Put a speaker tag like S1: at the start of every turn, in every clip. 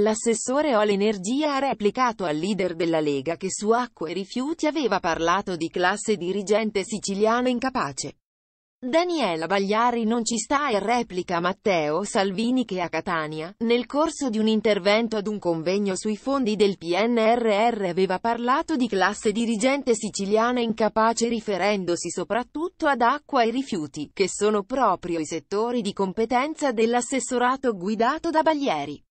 S1: L'assessore all'energia ha replicato al leader della Lega che su acqua e rifiuti aveva parlato di classe dirigente siciliana incapace. Daniela Bagliari non ci sta e replica Matteo Salvini che a Catania, nel corso di un intervento ad un convegno sui fondi del PNRR aveva parlato di classe dirigente siciliana incapace riferendosi soprattutto ad acqua e rifiuti, che sono proprio i settori di competenza dell'assessorato guidato da Baglieri.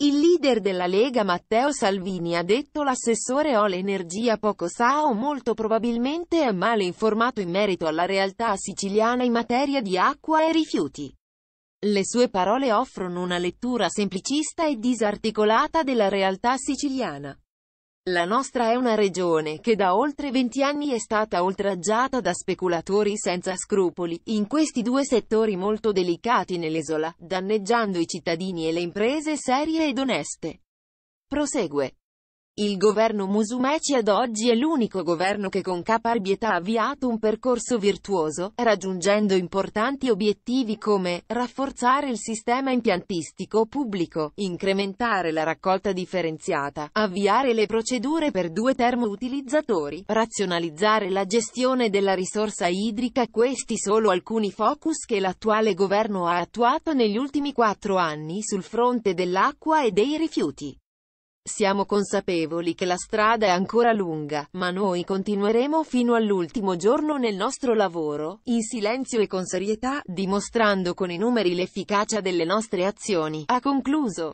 S1: Il leader della Lega Matteo Salvini ha detto l'assessore Ole Energia poco sa o molto probabilmente è male informato in merito alla realtà siciliana in materia di acqua e rifiuti. Le sue parole offrono una lettura semplicista e disarticolata della realtà siciliana. La nostra è una regione che da oltre 20 anni è stata oltraggiata da speculatori senza scrupoli, in questi due settori molto delicati nell'isola, danneggiando i cittadini e le imprese serie ed oneste. Prosegue. Il governo Musumeci ad oggi è l'unico governo che con caparbietà ha avviato un percorso virtuoso, raggiungendo importanti obiettivi come rafforzare il sistema impiantistico pubblico, incrementare la raccolta differenziata, avviare le procedure per due termoutilizzatori, razionalizzare la gestione della risorsa idrica. Questi solo alcuni focus che l'attuale governo ha attuato negli ultimi quattro anni sul fronte dell'acqua e dei rifiuti. Siamo consapevoli che la strada è ancora lunga, ma noi continueremo fino all'ultimo giorno nel nostro lavoro, in silenzio e con serietà, dimostrando con i numeri l'efficacia delle nostre azioni, ha concluso.